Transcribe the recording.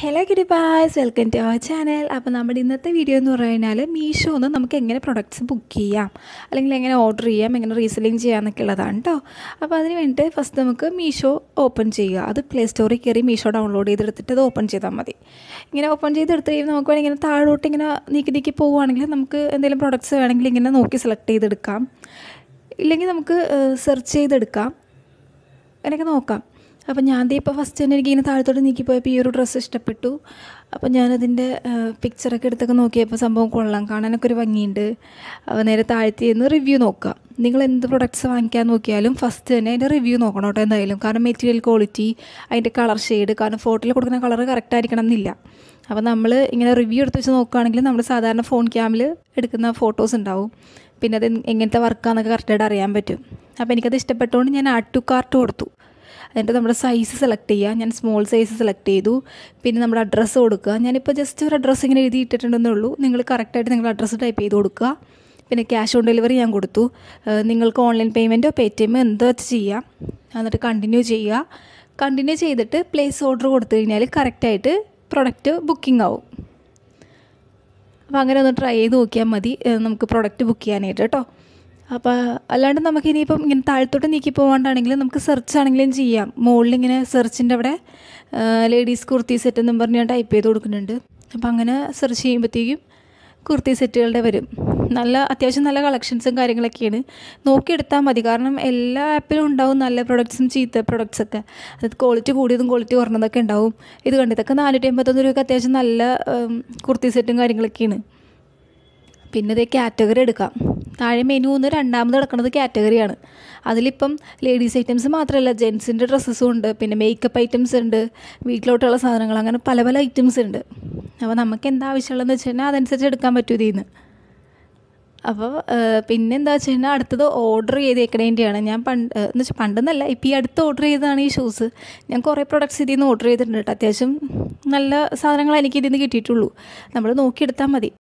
hello good boys welcome to our channel അപ്പോൾ നമ്മുടെ ഇന്നത്തെ വീഡിയോ എന്ന് പറഞ്ഞാൽ മീഷോ ഒന്ന് നമുക്ക് എങ്ങനെ പ്രൊഡക്ട്സ് ബുക്ക് ചെയ്യാം അല്ലെങ്കിൽ എങ്ങനെ ഓർഡർ ചെയ്യാം എങ്ങനെ റീസെല്ലിങ് ചെയ്യാം എന്നൊക്കെ ഉള്ളതാണ് കേട്ടോ അപ്പോൾ അതിന് വേണ്ടിയിട്ട് ഫസ്റ്റ് നമുക്ക് മീഷോ ഓപ്പൺ ചെയ്യുക അത് പ്ലേ സ്റ്റോറിൽ കയറി മീഷോ ഡൗൺലോഡ് ചെയ്തെടുത്തിട്ട് അത് ഓപ്പൺ ചെയ്താൽ മതി ഇങ്ങനെ ഓപ്പൺ ചെയ്തെടുത്ത് കഴിയുമ്പോൾ നമുക്ക് വേണമെങ്കിൽ ഇങ്ങനെ താഴോട്ട് ഇങ്ങനെ നീക്കി നീക്കി പോവുകയാണെങ്കിൽ നമുക്ക് എന്തെങ്കിലും പ്രൊഡക്ട്സ് വേണമെങ്കിൽ ഇങ്ങനെ നോക്കി സെലക്ട് ചെയ്തെടുക്കാം ഇല്ലെങ്കിൽ നമുക്ക് സെർച്ച് ചെയ്തെടുക്കാം അങ്ങനെയൊക്കെ നോക്കാം അപ്പോൾ ഞാൻ ദേ ഇപ്പോൾ ഫസ്റ്റ് തന്നെ എനിക്കിങ്ങനെ താഴത്തോട്ട് നീക്കിപ്പോയപ്പോൾ ഈ ഒരു ഡ്രസ്സ് ഇഷ്ടപ്പെട്ടു അപ്പോൾ ഞാനതിൻ്റെ പിക്ചറൊക്കെ എടുത്തൊക്കെ നോക്കിയപ്പോൾ സംഭവം കൊള്ളാം കാണാനൊക്കെ ഒരു ഭംഗിയുണ്ട് അപ്പോൾ നേരെ താഴ്ത്തി നിന്ന് റിവ്യൂ നോക്കുക നിങ്ങൾ എന്ത് പ്രൊഡക്ട്സ് വാങ്ങിക്കാൻ നോക്കിയാലും ഫസ്റ്റ് തന്നെ അതിൻ്റെ റിവ്യൂ നോക്കണം കേട്ടോ എന്തായാലും കാരണം മെറ്റീരിയൽ ക്വാളിറ്റി അതിൻ്റെ കളർ ഷെയ്ഡ് കാരണം ഫോട്ടോയിൽ കൊടുക്കുന്ന കളർ കറക്റ്റ് ആയിരിക്കണം എന്നില്ല അപ്പോൾ നമ്മൾ ഇങ്ങനെ റിവ്യൂ എടുത്ത് വെച്ച് നോക്കുകയാണെങ്കിൽ നമ്മൾ സാധാരണ ഫോൺ ക്യാമിൽ എടുക്കുന്ന ഫോട്ടോസ് ഉണ്ടാവും പിന്നെ അത് എങ്ങനത്തെ വർക്കാണെന്നൊക്കെ കറക്റ്റായിട്ട് അറിയാൻ പറ്റും അപ്പോൾ എനിക്കത് ഇഷ്ടപ്പെട്ടുകൊണ്ട് ഞാൻ ആട്ടു കാർട്ട് കൊടുത്തു എന്നിട്ട് നമ്മുടെ സൈസ് സെലക്ട് ചെയ്യുക ഞാൻ സ്മോൾ സൈസ് സെലക്ട് ചെയ്തു പിന്നെ നമ്മുടെ അഡ്രസ്സ് കൊടുക്കുക ഞാനിപ്പോൾ ജസ്റ്റ് ഒരു അഡ്രസ്സ് ഇങ്ങനെ എഴുതി ഇട്ടിട്ടുണ്ടെന്നേ ഉള്ളൂ നിങ്ങൾ കറക്റ്റായിട്ട് നിങ്ങളുടെ അഡ്രസ്സ് ടൈപ്പ് ചെയ്ത് കൊടുക്കുക പിന്നെ ക്യാഷ് ഓൺ ഡെലിവറി ഞാൻ കൊടുത്തു നിങ്ങൾക്ക് ഓൺലൈൻ പേയ്മെൻറ്റോ പേ ടി എമ്മോ എന്തോ വെച്ച് ചെയ്യാം എന്നിട്ട് കണ്ടിന്യൂ ചെയ്യുക കണ്ടിന്യൂ ചെയ്തിട്ട് പ്ലേസ് ഓർഡർ കൊടുത്തു കഴിഞ്ഞാൽ കറക്റ്റായിട്ട് പ്രൊഡക്റ്റ് ബുക്കിംഗ് ആവും അപ്പോൾ അങ്ങനെ ഒന്ന് ട്രൈ ചെയ്ത് നോക്കിയാൽ മതി നമുക്ക് പ്രൊഡക്റ്റ് ബുക്ക് ചെയ്യാനായിട്ട് കേട്ടോ അപ്പോൾ അല്ലാണ്ട് നമുക്ക് ഇനിയിപ്പം ഇങ്ങനെ താഴത്തോട്ട് നീക്കി പോകാണ്ടാണെങ്കിലും നമുക്ക് സെർച്ച് ആണെങ്കിലും ചെയ്യാം ഇങ്ങനെ സെർച്ചിൻ്റെ അവിടെ ലേഡീസ് കുർത്തി സെറ്റ് എന്നും പറഞ്ഞ് ഞാൻ ടൈപ്പ് ചെയ്ത് കൊടുക്കുന്നുണ്ട് അപ്പോൾ അങ്ങനെ സെർച്ച് ചെയ്യുമ്പോഴത്തേക്കും കുർത്തി സെറ്റുകളുടെ വരും നല്ല അത്യാവശ്യം നല്ല കളക്ഷൻസും കാര്യങ്ങളൊക്കെയാണ് നോക്കിയെടുത്താൽ മതി കാരണം എല്ലാ ആപ്പിലും ഉണ്ടാവും നല്ല പ്രൊഡക്ട്സും ചീത്ത പ്രൊഡക്ട്സൊക്കെ അതായത് ക്വാളിറ്റി കൂടിയതും ക്വാളിറ്റി കുറഞ്ഞതൊക്കെ ഉണ്ടാവും ഇത് കണ്ടു ഇതൊക്കെ നാനൂറ്റി എൺപത്തൊന്ന് രൂപയ്ക്ക് അത്യാവശ്യം നല്ല കുർത്തി സെറ്റും കാര്യങ്ങളൊക്കെയാണ് പിന്നെ ഇതേ കാറ്റഗറി എടുക്കാം താഴെ മെനു ഒന്ന് രണ്ടാമത് കിടക്കുന്നത് കാറ്റഗറിയാണ് അതിലിപ്പം ലേഡീസ് ഐറ്റംസ് മാത്രമല്ല ജെൻസിൻ്റെ ഡ്രസ്സസും ഉണ്ട് പിന്നെ മേക്കപ്പ് ഐറ്റംസ് ഉണ്ട് വീട്ടിലോട്ടുള്ള സാധനങ്ങൾ അങ്ങനെ പല പല ഐറ്റംസ് ഉണ്ട് അപ്പോൾ നമുക്ക് ആവശ്യമുള്ളതെന്ന് വെച്ച് കഴിഞ്ഞാൽ അതനുസരിച്ച് എടുക്കാൻ പറ്റൂ ഇതിൽ നിന്ന് അപ്പോൾ എന്താ വെച്ച് കഴിഞ്ഞാൽ അടുത്തത് ഓർഡർ ചെയ്തേക്കണേൻ്റെയാണ് ഞാൻ പണ്ട് എന്ന് വെച്ചാൽ പണ്ടെന്നല്ല ഇപ്പോൾ ഈ അടുത്ത് ഓർഡർ ചെയ്തതാണ് ഈ ഷൂസ് ഞാൻ കുറേ പ്രൊഡക്ട്സ് ഇതിൽ നിന്ന് ഓർഡർ ചെയ്തിട്ടുണ്ട് കേട്ടോ അത്യാവശ്യം നല്ല സാധനങ്ങൾ എനിക്ക് ഇതിൽ നിന്ന് കിട്ടിയിട്ടുള്ളൂ നമ്മൾ നോക്കിയെടുത്താൽ മതി